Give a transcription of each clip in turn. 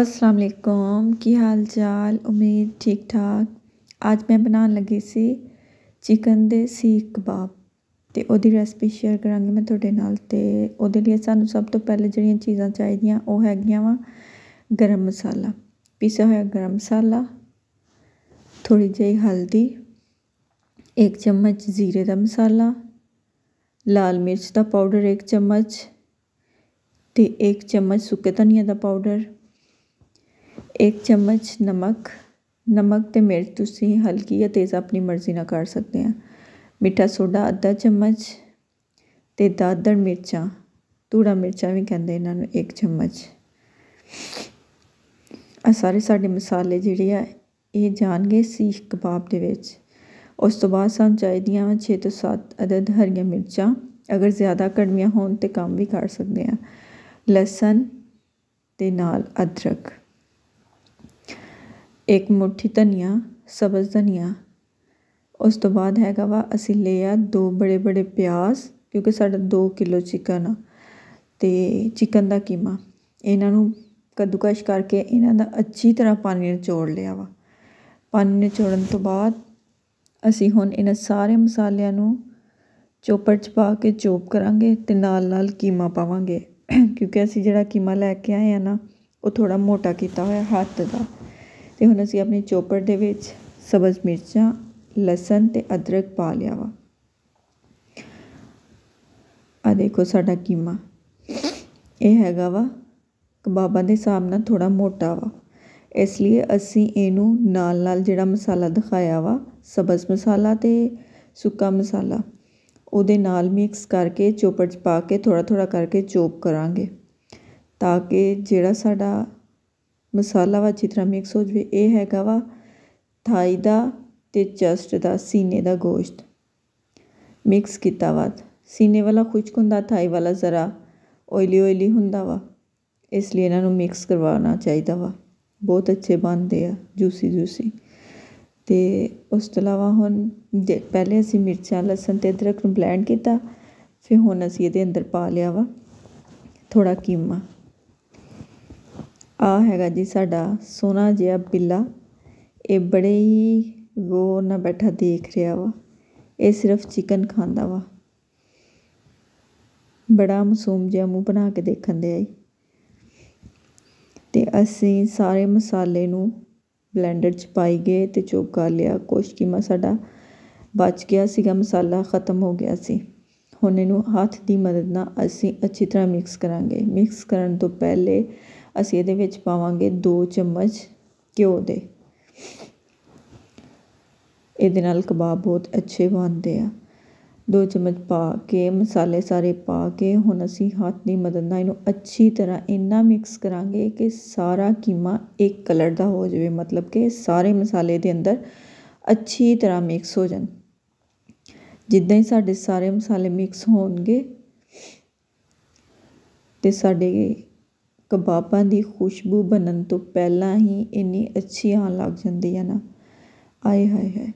ਅਸਲਾਮ ਅਲੈਕੁਮ ਕੀ ਹਾਲ ਚਾਲ ਉਮੀਦ ਠੀਕ ਠਾਕ ਅੱਜ ਮੈਂ ਬਣਾਉਣ ਲੱਗੀ ਸੀ ਚਿਕਨ ਦੇ ਸੀਖ ਕਬਾਬ ਤੇ ਉਹਦੀ ਰੈਸਪੀ ਸ਼ੇਅਰ ਕਰਾਂਗੀ ਮੈਂ ਤੁਹਾਡੇ ਨਾਲ ਤੇ ਉਹਦੇ ਲਈ ਸਾਨੂੰ ਸਭ ਤੋਂ ਪਹਿਲੇ ਜਿਹੜੀਆਂ ਚੀਜ਼ਾਂ ਚਾਹੀਦੀਆਂ ਉਹ ਹੈਗੀਆਂ ਵਾ ਗਰਮ ਮਸਾਲਾ ਪੀਸਾ ਹੋਇਆ ਗਰਮ ਮਸਾਲਾ ਥੋੜੀ ਜਿਹੀ ਹਲਦੀ ਇੱਕ ਚਮਚ ਜ਼ੀਰੇ ਦਾ ਮਸਾਲਾ ਲਾਲ ਮਿਰਚ ਦਾ ਪਾਊਡਰ ਇੱਕ ਚਮਚ ਤੇ ਇੱਕ ਚਮਚ ਸੁੱਕੇ ਧਨੀਆ ਦਾ ਪਾਊਡਰ ਇੱਕ ਚਮਚ ਨਮਕ ਨਮਕ ਤੇ ਮਿਰਚ ਤੁਸੀਂ ਹਲਕੀ ਜਾਂ ਤੇਜ਼ ਆਪਣੀ ਮਰਜ਼ੀ ਨਾਲ ਕਰ ਸਕਦੇ ਆ ਮਿੱਠਾ ਸੋਡਾ ਅੱਧਾ ਚਮਚ ਤੇ ਦਾਦਰ ਮਿਰਚਾਂ ਧੂੜਾ ਮਿਰਚਾਂ ਵੀ ਕਹਿੰਦੇ ਇਹਨਾਂ ਨੂੰ ਇੱਕ ਚਮਚ ਆ ਸਾਰੇ ਸਾਡੇ ਮਸਾਲੇ ਜਿਹੜੇ ਆ ਇਹ ਜਾਣਗੇ ਸੀਖ ਕਬਾਬ ਦੇ ਵਿੱਚ ਉਸ ਤੋਂ ਬਾਅਦ ਸਾਨੂੰ ਚਾਹੀਦੀਆਂ 6 ਤੋਂ 7 ਅਦਦ ਹਰੀਆਂ ਮਿਰਚਾਂ ਅਗਰ ਜ਼ਿਆਦਾ ਕੜਮੀਆਂ ਹੋਣ ਤੇ ਕੰਮ ਵੀ ਕਰ ਸਕਦੇ ਆ ਲਸਣ ਤੇ ਨਾਲ ਅਦਰਕ ਇੱਕ ਮੁੱਠੀ ਧਨੀਆ ਸਬਜ਼ ਧਨੀਆ ਉਸ ਤੋਂ ਬਾਅਦ ਹੈਗਾ ਵਾ ਅਸੀਂ ਲਿਆ ਦੋ ਬੜੇ ਬੜੇ ਪਿਆਜ਼ ਕਿਉਂਕਿ ਸਾਡਾ 2 ਕਿਲੋ ਚਿਕਨ ਆ ਤੇ ਚਿਕਨ ਦਾ ਕੀਮਾ ਇਹਨਾਂ ਨੂੰ ਕੱਦੂਕਸ਼ ਕਰਕੇ ਇਹਨਾਂ ਦਾ ਅੱਛੀ ਤਰ੍ਹਾਂ ਪਾਣੀ ਨਿਚੋੜ ਲਿਆ ਵਾ ਪਾਣੀ ਨਿਚੋੜਨ ਤੋਂ ਬਾਅਦ ਅਸੀਂ ਹੁਣ ਇਹਨਾਂ ਸਾਰੇ ਮਸਾਲਿਆਂ ਨੂੰ ਚੋਪਰ 'ਚ ਪਾ ਕੇ ਚੋਪ ਕਰਾਂਗੇ ਤੇ ਨਾਲ ਨਾਲ ਕੀਮਾ ਪਾਵਾਂਗੇ ਕਿਉਂਕਿ ਅਸੀਂ ਜਿਹੜਾ ਕੀਮਾ ਲੈ ਕੇ ਆਏ ਆ ਨਾ ਉਹ ਥੋੜਾ ਮੋਟਾ ਕੀਤਾ ਹੋਇਆ ਹੱਥ ਦਾ ਤੇ ਹੁਣ ਅਸੀਂ ਆਪਣੇ ਚੋਪੜ ਦੇ ਵਿੱਚ ਸਬਜ਼ ਮਿਰਚਾਂ ਲਸਣ ਤੇ ਅਦਰਕ ਪਾ ਲਿਆ ਵਾ ਆ ਦੇਖੋ ਸਾਡਾ ਕੀਮਾ ਇਹ ਹੈਗਾ ਵਾ ਕਬਾਬਾਂ ਦੇ ਹਿਸਾਬ ਨਾਲ ਥੋੜਾ ਮੋਟਾ ਵਾ ਇਸ ਲਈ ਅਸੀਂ ਇਹਨੂੰ ਨਾਲ ਨਾਲ ਜਿਹੜਾ ਮਸਾਲਾ ਦਿਖਾਇਆ ਵਾ ਸਬਜ਼ ਮਸਾਲਾ ਤੇ ਸੁੱਕਾ ਮਸਾਲਾ ਉਹਦੇ ਨਾਲ ਮਿਕਸ ਕਰਕੇ ਚੋਪੜ 'ਚ ਪਾ ਕੇ ਥੋੜਾ ਥੋੜਾ ਕਰਕੇ ਚੋਪ ਕਰਾਂਗੇ ਤਾਂ ਕਿ ਜਿਹੜਾ ਸਾਡਾ ਮਸਾਲਾ ਵਾ ਅੱਛੀ ਤਰ੍ਹਾਂ ਮਿਕਸ ਹੋ ਜਵੇ ਇਹ ਹੈਗਾ ਵਾ ਥਾਈ ਦਾ ਤੇ ਚਸਟ ਦਾ ਸੀਨੇ ਦਾ ਗੋਸ਼ਤ ਮਿਕਸ ਕੀਤਾ ਵਾ ਸੀਨੇ ਵਾਲਾ ਖੁਸ਼ਕ ਹੁੰਦਾ ਥਾਈ ਵਾਲਾ ਜ਼ਰਾ ਓਇਲੀ ਓਇਲੀ ਹੁੰਦਾ ਵਾ ਇਸ ਲਈ ਇਹਨਾਂ ਨੂੰ ਮਿਕਸ ਕਰਵਾਉਣਾ ਚਾਹੀਦਾ ਵਾ ਬਹੁਤ ਅੱਛੇ ਬਣਦੇ ਆ ਜੂਸੀ ਜੂਸੀ ਤੇ ਉਸ ਤੋਂ ਇਲਾਵਾ ਹੁਣ ਜੇ ਪਹਿਲੇ ਅਸੀਂ ਮਿਰਚਾਂ ਲਸਣ ਤੇ ਅਦਰਕ ਨੂੰ ਬਲੈਂਡ ਕੀਤਾ ਫਿਰ ਹੁਣ ਅਸੀਂ ਇਹਦੇ ਅੰਦਰ ਪਾ ਲਿਆ ਵਾ ਥੋੜਾ ਕੀਮਾ ਆਹ ਹੈਗਾ ਜੀ ਸਾਡਾ ਸੋਹਣਾ ਜਿਹਾ ਬਿੱਲਾ ਇਹ ਬੜੇ ਹੀ ਗੋਰ ਨਾਲ ਬੈਠਾ ਦੇਖ ਰਿਹਾ ਵਾ ਇਹ ਸਿਰਫ ਚਿਕਨ ਖਾਂਦਾ ਵਾ ਬੜਾ ਮਸੂਮ ਜਿਹਾ ਮੂੰਹ ਬਣਾ ਕੇ ਦੇਖਣ ਦੇ ਆਈ ਤੇ ਅਸੀਂ ਸਾਰੇ ਮਸਾਲੇ ਨੂੰ ਬਲੈਂਡਰ 'ਚ ਪਾਈ ਗਏ ਤੇ ਚੋਕਾ ਲਿਆ ਕੋਸ਼ ਕੀਮਾ ਸਾਡਾ ਬਚ ਗਿਆ ਸੀਗਾ ਮਸਾਲਾ ਖਤਮ ਹੋ ਗਿਆ ਸੀ ਹੁਣ ਇਹਨੂੰ ਹੱਥ ਦੀ ਮਦਦ ਨਾਲ ਅਸੀਂ ਅੱਛੀ ਤਰ੍ਹਾਂ ਮਿਕਸ ਕਰਾਂਗੇ ਮਿਕਸ ਕਰਨ ਤੋਂ ਪਹਿਲੇ ਅਸੀਂ ਇਹਦੇ ਵਿੱਚ ਪਾਵਾਂਗੇ 2 ਚਮਚ ਘਿਓ ਦੇ ਇਹਦੇ ਨਾਲ ਕਬਾਬ ਬਹੁਤ ਅੱਛੇ ਬਣਦੇ ਆ 2 ਚਮਚ ਪਾ ਕੇ ਮਸਾਲੇ ਸਾਰੇ ਪਾ ਕੇ ਹੁਣ ਅਸੀਂ ਹੱਥ ਦੀ ਮਦਦ ਨਾਲ ਇਹਨੂੰ ਅੱਛੀ ਤਰ੍ਹਾਂ ਇੰਨਾ ਮਿਕਸ ਕਰਾਂਗੇ ਕਿ ਸਾਰਾ ਕੀਮਾ ਇੱਕ ਕਲਰ ਦਾ ਹੋ ਜਾਵੇ ਮਤਲਬ ਕਿ ਸਾਰੇ ਮਸਾਲੇ ਦੇ ਅੰਦਰ ਅੱਛੀ ਤਰ੍ਹਾਂ ਮਿਕਸ ਹੋ ਜਾਣ ਜਿੱਦਾਂ ਹੀ ਸਾਡੇ ਸਾਰੇ ਮਸਾਲੇ ਮਿਕਸ ਹੋਣਗੇ ਤੇ ਸਾਡੇ ਕਬਾਬਾਂ ਦੀ ਖੁਸ਼ਬੂ ਬਣਨ ਤੋਂ ਪਹਿਲਾਂ ਹੀ ਇੰਨੀ ਅੱਛੀ ਆਉਣ ਲੱਗ ਜਾਂਦੀ ਹੈ ਨਾ ਆਏ ਹਾਏ ਹਾਏ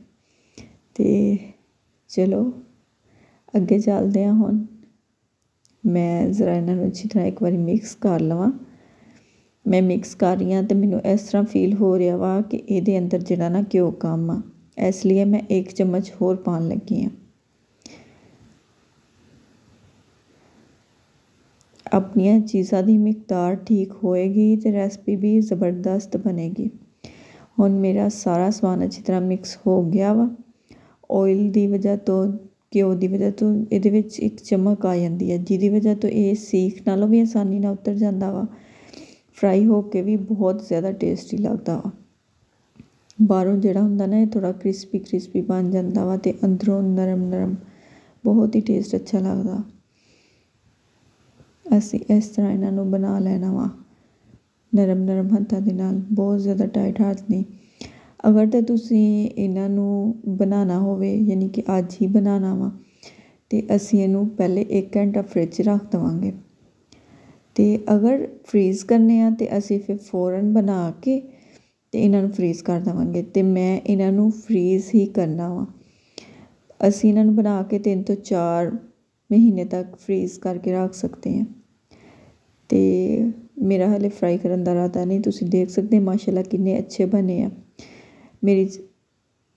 ਅਤੇ ਚਲੋ ਅੱਗੇ ਚੱਲਦੇ ਹਾਂ ਹੁਣ ਮੈਂ ਜ਼ਰਾ ਇਹਨਾਂ ਨੂੰ ਅੱਛੀ ਤਰ੍ਹਾਂ ਇੱਕ ਵਾਰੀ ਮਿਕਸ ਕਰ ਲਵਾਂ ਮੈਂ ਮਿਕਸ ਕਰ ਰਹੀ ਹਾਂ ਤੇ ਮੈਨੂੰ ਇਸ ਤਰ੍ਹਾਂ ਫੀਲ ਹੋ ਰਿਹਾ ਵਾ ਕਿ ਇਹਦੇ ਅੰਦਰ ਜਿਹੜਾ ਨਾ ਘਿਓ ਕੰਮ ਆ ਇਸ ਲਈ ਮੈਂ ਇੱਕ ਚਮਚ ਹੋਰ ਪਾਉਣ ਲੱਗੀ ਹਾਂ ਆਪਣੀਆਂ ਚੀਜ਼ਾਂ ਦੀ ਮਿਕਦਾਰ ਠੀਕ ਹੋਏਗੀ ਤੇ ਰੈਸਪੀ ਵੀ ਜ਼ਬਰਦਸਤ ਬਣੇਗੀ ਹੁਣ ਮੇਰਾ ਸਾਰਾ ਸਮਾਨ ਅੱਛੀ ਤਰ੍ਹਾਂ ਮਿਕਸ ਹੋ ਗਿਆ ਵਾ ਓਇਲ ਦੀ ਵਜ੍ਹਾ ਤੋਂ ਘਿਓ ਦੀ ਵਜ੍ਹਾ ਤੋਂ ਇਹਦੇ ਵਿੱਚ ਇੱਕ ਚਮਕ ਆ ਜਾਂਦੀ ਹੈ ਜਿਹਦੀ ਵਜ੍ਹਾ ਤੋਂ ਇਹ ਸੇਖ ਨਾਲੋਂ ਵੀ ਆਸਾਨੀ ਨਾਲ ਉਤਰ ਜਾਂਦਾ ਵਾ ਫਰਾਈ ਹੋ ਕੇ ਵੀ ਬਹੁਤ ਜ਼ਿਆਦਾ ਟੇਸਟੀ ਲੱਗਦਾ ਵਾ ਬਾਹਰੋਂ ਜਿਹੜਾ ਹੁੰਦਾ ਨਾ ਇਹ ਥੋੜਾ ਕ੍ਰਿਸਪੀ ਕ੍ਰਿਸਪੀ ਬਣ ਜਾਂਦਾ ਵਾ ਤੇ ਅੰਦਰੋਂ ਨਰਮ ਨਰਮ ਬਹੁਤ ਹੀ ਟੇਸਟ ਅੱਛਾ ਲੱਗਦਾ ਅਸੀਂ ਇਸ ਤਰ੍ਹਾਂ ਇਹਨਾਂ ਨੂੰ ਬਣਾ ਲੈਣਾ ਵਾ ਨਰਮ ਨਰਮ ਹੱਥਾਂ ਦੇ ਨਾਲ ਬਹੁਤ ਜ਼ਿਆਦਾ ਟਾਈਟ ਹੱਥ ਨਹੀਂ ਅਗਰ ਤਾਂ ਤੁਸੀਂ ਇਹਨਾਂ ਨੂੰ ਬਣਾਉਣਾ ਹੋਵੇ ਯਾਨੀ ਕਿ ਅੱਜ ਹੀ ਬਣਾਉਣਾ ਵਾ ਤੇ ਅਸੀਂ ਇਹਨੂੰ ਪਹਿਲੇ 1 ਘੰਟਾ ਫ੍ਰਿਜ ਰੱਖ ਦਵਾਂਗੇ ਤੇ ਅਗਰ ਫ੍ਰੀਜ਼ ਕਰਨੇ ਆ ਤੇ ਅਸੀਂ ਫਿਰ ਫੌਰਨ ਬਣਾ ਕੇ ਤੇ ਇਹਨਾਂ ਨੂੰ ਫ੍ਰੀਜ਼ ਕਰ ਦਵਾਂਗੇ ਤੇ ਮੈਂ ਇਹਨਾਂ ਨੂੰ ਫ੍ਰੀਜ਼ ਹੀ ਕਰਨਾ ਵਾ ਅਸੀਂ ਇਹਨਾਂ ਨੂੰ ਬਣਾ ਕੇ ਤਿੰਨ ਤੋਂ ਚਾਰ ਮਹੀਨੇ ਤੱਕ ਫ੍ਰੀਜ਼ ਕਰਕੇ ਰੱਖ ਸਕਦੇ ਹਾਂ ਅਤੇ ਮੇਰਾ ਹਾਲੇ ਫਰਾਈ ਕਰਨ ਦਾ ਇਰਾਦਾ ਨਹੀਂ ਤੁਸੀਂ ਦੇਖ ਸਕਦੇ ਮਾਸ਼ਾਅੱਲਾ ਕਿੰਨੇ ਅੱਛੇ ਬਣੇ ਆ ਮੇਰੀ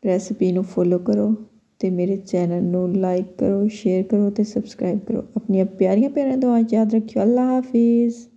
ਰੈਸਪੀ ਨੂੰ ਫੋਲੋ ਕਰੋ ਅਤੇ ਮੇਰੇ ਚੈਨਲ ਨੂੰ ਲਾਈਕ ਕਰੋ ਸ਼ੇਅਰ ਕਰੋ ਅਤੇ ਸਬਸਕ੍ਰਾਈਬ ਕਰੋ ਆਪਣੀਆਂ ਪਿਆਰੀਆਂ ਪਿਆਰੀਆਂ ਦੁਆਵਾਂ ਯਾਦ ਰੱਖਿਓ ਅੱਲਾ ਹਾਫਿਜ਼